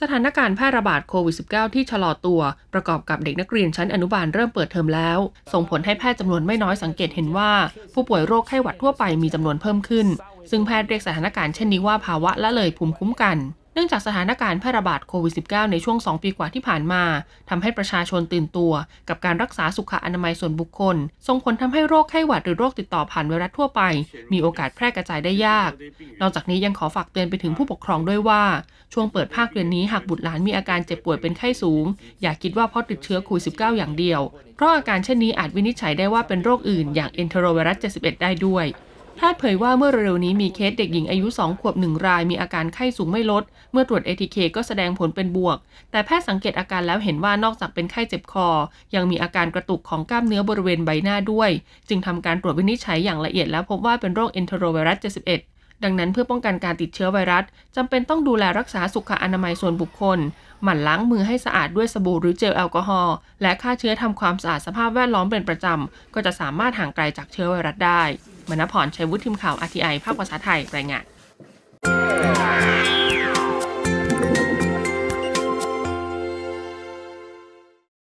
สถานการณ์แพร่ระบาดโควิด -19 ที่ชะลอตัวประกอบกับเด็กนักเรียนชั้นอนุบาลเริ่มเปิดเทอมแล้ว ส่งผลให้แพทย์จำนวนไม่น้อยสังเกตเห็นว่าผู้ป่วยโรคไข้หวัดทั่วไปมีจำนวนเพิ่มขึ้น ซึ่งแพทย์เรียกสถานการณ์เช่นนี้ว่าภาวะละเลยภูมิคุ้มกันเนื่องจากสถานการณ์แพร่ระบาดโควิด -19 ในช่วง 2 ปีกว่าที่ผ่านมา ทำให้ประชาชนตื่นตัวกับการรักษาสุขอนามัยส่วนบุคคลส่งผลทำให้โรคไข้หวัดหรือโรคติดต่อผ่านไวรัสทั่วไป มีโอกาสแพร่กระจายได้ยาก นอกจากนี้ยังขอฝากเตือนไปถึงผู้ปกครองด้วยว่า ช่วงเปิดภาคเรียนนี้หากบุตรหลานมีอาการเจ็บป่วยเป็นไข้สูงอย่าคิดว่าเพราะติดเชื้อโควิด -19 อย่างเดียว เพราะอาการเช่นนี้อาจวินิจฉัยได้ว่าเป็นโรคอื่น อย่างเอนโทรไวรัส71ได้ด้วยแพทย์เผยว่าเมื่อเร็วๆนี้มีเคสเด็กหญิงอายุ 2 ขวบ 1 รายมีอาการไข้สูงไม่ลด เมื่อตรวจเอทีเคก็แสดงผลเป็นบวก แต่แพทย์สังเกตอาการแล้วเห็นว่านอกจากเป็นไข้เจ็บคอ ยังมีอาการกระตุกของกล้ามเนื้อบริเวณใบหน้าด้วย จึงทำการตรวจวินิจฉัยอย่างละเอียดแล้วพบว่าเป็นโรคเอนโทรไวรัส71 ดังนั้นเพื่อป้องกันการติดเชื้อไวรัสจำเป็นต้องดูแลรักษาสุขอนามัยส่วนบุคคล หมั่นล้างมือให้สะอาดด้วยสบู่หรือเจลแอลกอฮอล์ และฆ่าเชื้อทำความสะอาดสภาพแวดล้อมเป็นประจำก็จะสามารถห่างไกลจากเชื้อไวรัสได้มณพร ชัยวุฒิทีมข่าวอาทีไอภาคภาษาไทย รายงาน